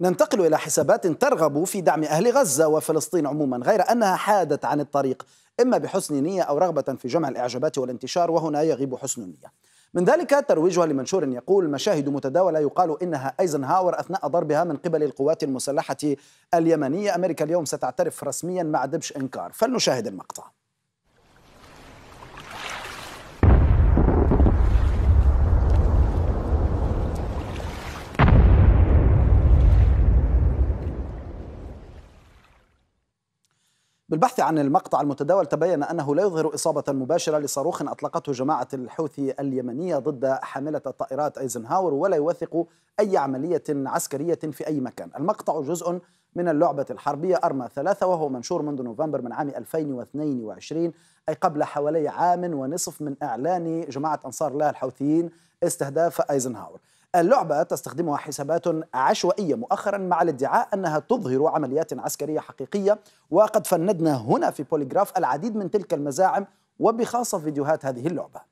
ننتقل إلى حسابات ترغب في دعم أهل غزة وفلسطين عموما غير أنها حادت عن الطريق إما بحسن نية أو رغبة في جمع الإعجابات والانتشار وهنا يغيب حسن النية من ذلك ترويجها لمنشور يقول مشاهد متداولة يقال إنها أيزنهاور أثناء ضربها من قبل القوات المسلحة اليمنية أمريكا اليوم ستعترف رسميا مع دبش إنكار فلنشاهد المقطع بالبحث عن المقطع المتداول تبين انه لا يظهر اصابه مباشره لصاروخ اطلقته جماعه الحوثي اليمنيه ضد حامله الطائرات ايزنهاور ولا يوثق اي عمليه عسكريه في اي مكان، المقطع جزء من اللعبه الحربيه ارما ثلاثه وهو منشور منذ نوفمبر من عام 2022 اي قبل حوالي عام ونصف من اعلان جماعه انصار الله الحوثيين استهداف ايزنهاور. اللعبة تستخدمها حسابات عشوائية مؤخرا مع الادعاء أنها تظهر عمليات عسكرية حقيقية وقد فندنا هنا في بوليغراف العديد من تلك المزاعم وبخاصة فيديوهات هذه اللعبة